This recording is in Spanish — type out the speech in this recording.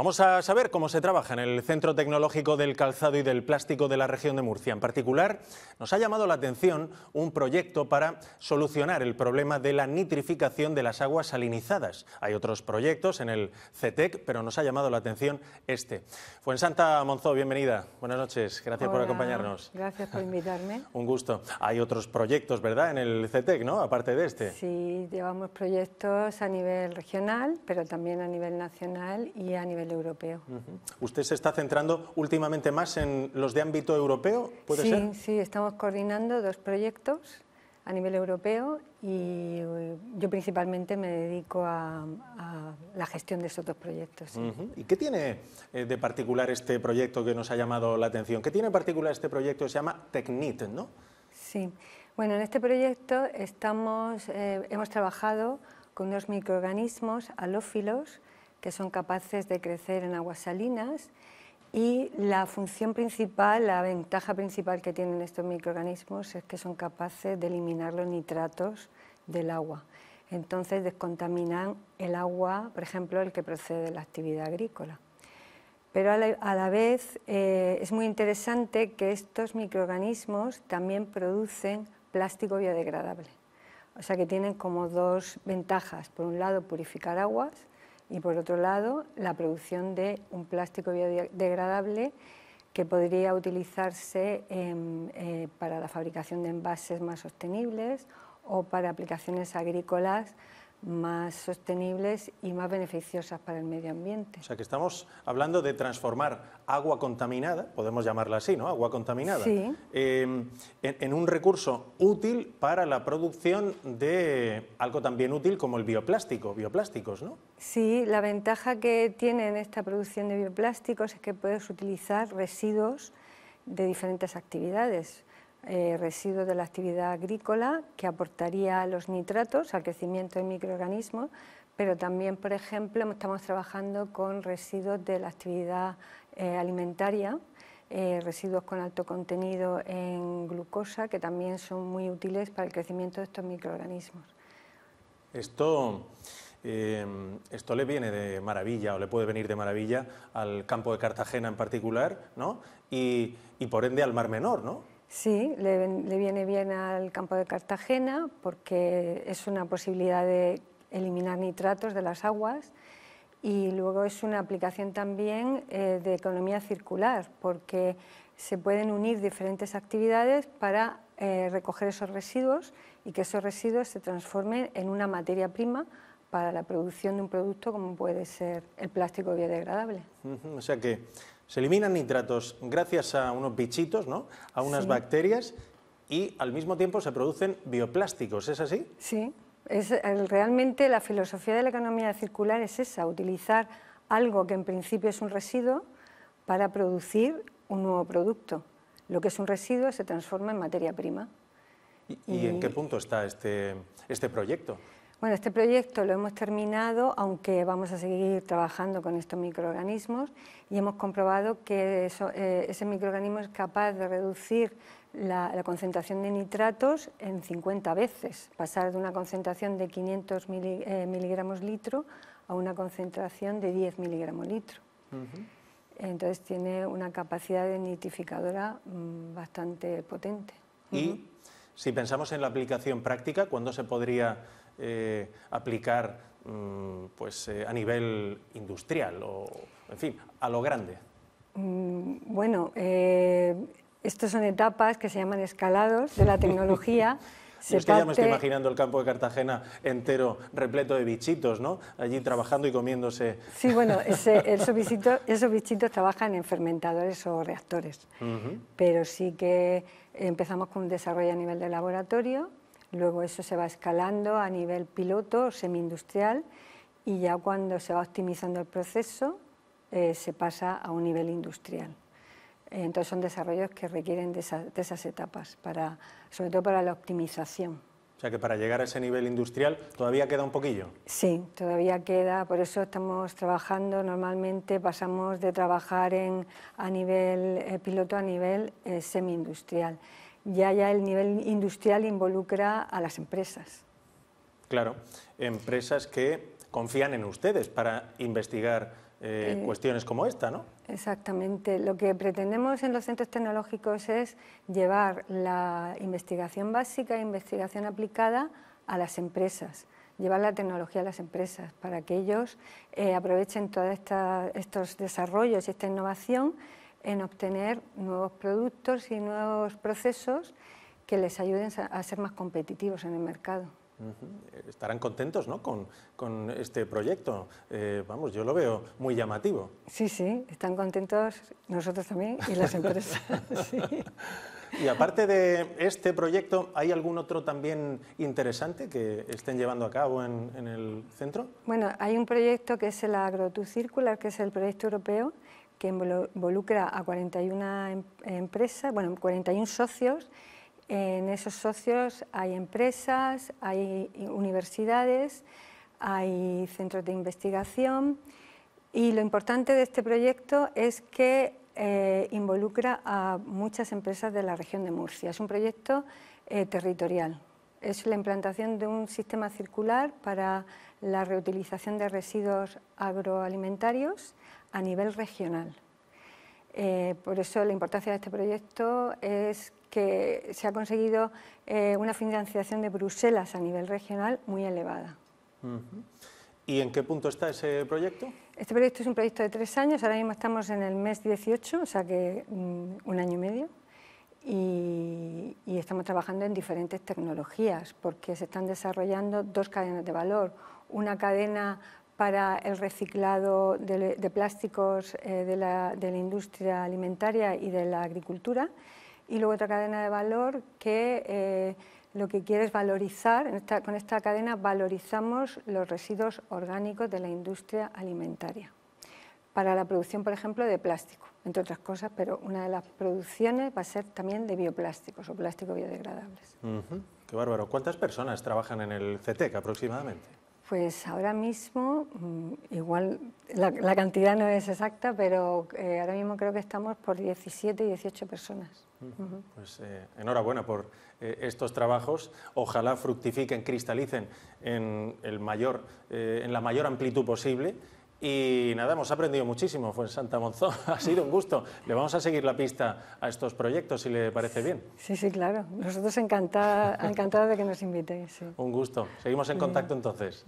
Vamos a saber cómo se trabaja en el Centro Tecnológico del Calzado y del Plástico de la región de Murcia. En particular, nos ha llamado la atención un proyecto para solucionar el problema de la nitrificación de las aguas salinizadas. Hay otros proyectos en el CETEC, e pero nos ha llamado la atención este. Santa Monzó, bienvenida. Buenas noches, gracias por acompañarnos. Gracias por invitarme. un gusto. Hay otros proyectos, ¿verdad?, en el CETEC, e ¿no?, aparte de este. Sí, llevamos proyectos a nivel regional, pero también a nivel nacional y a nivel europeo. ¿Usted se está centrando últimamente más en los de ámbito europeo? ¿Puede sí, ser? sí, estamos coordinando dos proyectos a nivel europeo y eh, yo principalmente me dedico a, la gestión de esos dos proyectos. ¿Y qué tiene eh, de particular este proyecto que nos ha llamado la atención? ¿Qué tiene de particular este proyecto se llama TECNIT, no? Sí, bueno, en este proyecto estamos, eh, hemos trabajado con unos microorganismos alófilos que son capaces de crecer en aguas salinas y la función principal, la ventaja principal que tienen estos microorganismos es que son capaces de eliminar los nitratos del agua. Entonces descontaminan el agua, por ejemplo, el que procede de la actividad agrícola. Pero a la, vez eh, es muy interesante que estos microorganismos también producen plástico biodegradable. O sea que tienen como dos ventajas. Por un lado, purificar aguas y por otro lado la producción de un plástico biodegradable que podría utilizarse eh, para la fabricación de envases más sostenibles o para aplicaciones agrícolas más sostenibles y más beneficiosas para el medio ambiente. O sea que estamos hablando de transformar agua contaminada, podemos llamarla así, ¿no? Agua contaminada, em, en, un recurso útil para la producción de algo también útil como el bioplástico, bioplásticos, ¿no? Sí, la ventaja que tiene en esta producción de bioplásticos es que puedes utilizar residuos de diferentes actividades. Eh, residuos de la actividad agrícola que aportaría los nitratos al crecimiento de microorganismos, pero también, por ejemplo, estamos trabajando con residuos de la actividad eh, alimentaria, eh, residuos con alto contenido en glucosa, que también son muy útiles para el crecimiento de estos microorganismos. Esto, le viene de maravilla, o le puede venir de maravilla al campo de Cartagena en particular, ¿no? Y, y por ende al Mar Menor, ¿no? Sí, le, viene bien al campo de Cartagena porque es una posibilidad de eliminar nitratos de las aguas y luego es una aplicación también eh, de economía circular porque se pueden unir diferentes actividades para eh, recoger esos residuos y que esos residuos se transformen en una materia prima para la producción de un producto como puede ser el plástico biodegradable. o sea que se eliminan nitratos gracias a unos bichitos, ¿no? A unas bacterias y al mismo tiempo se producen bioplásticos, ¿es así? Sí, eh, realmente la filosofía de la economía circular es esa, utilizar algo que en principio es un residuo para producir un nuevo producto. Lo que es un residuo se transforma en materia prima. ¿Y, y en qué punto está este, este proyecto? Bueno, este proyecto lo hemos terminado, aunque vamos a seguir trabajando con estos microorganismos y hemos comprobado que eh, ese microorganismo es capaz de reducir la, concentración de nitratos en 50 veces, pasar de una concentración de 500 eh, miligramos litro a una concentración de 10 miligramos litro. Entonces tiene una capacidad de nitrificadora mm, bastante potente. ¿Y si pensamos en la aplicación práctica, cuándo se podría eh, aplicar mm, pues, eh, a nivel industrial o, en fin, a lo grande? Mm, bueno, eh, estas son etapas que se llaman escalados de la tecnología. Se ya me estoy imaginando el campo de Cartagena entero, repleto de bichitos, ¿no? Allí trabajando y comiéndose. Sí, bueno, esos, bichitos, esos, bichitos, trabajan en fermentadores o reactores, pero sí que empezamos con un desarrollo a nivel de laboratorio Luego eso se va escalando a nivel piloto, semi-industrial, y ya cuando se va optimizando el proceso, eh, se pasa a un nivel industrial. Eh, entonces son desarrollos que requieren de, esas etapas, para, sobre todo para la optimización. O sea que para llegar a ese nivel industrial todavía queda un poquillo. Sí, todavía queda, por eso estamos trabajando normalmente, pasamos de trabajar en, a nivel eh, piloto a nivel semi-industrial ya, ya el nivel industrial involucra a las empresas. Claro, empresas que confían en ustedes para investigar eh, eh, cuestiones como esta, ¿no? Exactamente. Lo que pretendemos en los centros tecnológicos es llevar la investigación básica e investigación aplicada a las empresas, llevar la tecnología a las empresas para que ellos eh, aprovechen todos estos desarrollos y esta innovación en obtener nuevos productos y nuevos procesos que les ayuden a ser más competitivos en el mercado. Estarán contentos ¿no? con, este proyecto. Eh, vamos, yo lo veo muy llamativo. Sí, sí, están contentos nosotros también y las empresas. Y aparte de este proyecto, ¿hay algún otro también interesante que estén llevando a cabo en, el centro? Bueno, hay un proyecto que es el AgroTu Circular, que es el proyecto europeo que involucra a 41 em-, empresas, bueno, 41 socios. En esos socios hay empresas, hay universidades, hay centros de investigación y lo importante de este proyecto es que eh, involucra a muchas empresas de la región de Murcia. Es un proyecto eh, territorial, es la implantación de un sistema circular para la reutilización de residuos agroalimentarios a nivel regional. Eh, por eso la importancia de este proyecto es que se ha conseguido eh, una financiación de Bruselas a nivel regional muy elevada. ¿Y en qué punto está ese proyecto? Este proyecto es un proyecto de tres años, ahora mismo estamos en el mes 18, o sea que mm, un año y medio y, estamos trabajando en diferentes tecnologías porque se están desarrollando dos cadenas de valor. Una cadena para el reciclado de, plásticos eh, de, la, industria alimentaria y de la agricultura y luego otra cadena de valor que eh, lo que quiere es valorizar, con esta cadena valorizamos los residuos orgánicos de la industria alimentaria para la producción, por ejemplo, de plástico, entre otras cosas, pero una de las producciones va a ser también de bioplásticos o plásticos biodegradables. Qué bárbaro. ¿Cuántas personas trabajan en el CETEC e aproximadamente? Pues ahora mismo, mm, igual la, cantidad no es exacta, pero eh, ahora mismo creo que estamos por 17, 18 personas. Pues eh, enhorabuena por eh, estos trabajos. Ojalá fructifiquen, cristalicen en, el mayor, en la mayor amplitud posible y nada, hemos aprendido muchísimo, fue en Santa Monzón, ha sido un gusto. Le vamos a seguir la pista a estos proyectos, si le parece bien. Sí, sí, claro. Nosotros encantados encantada de que nos invitéis. Un gusto. Seguimos en contacto entonces.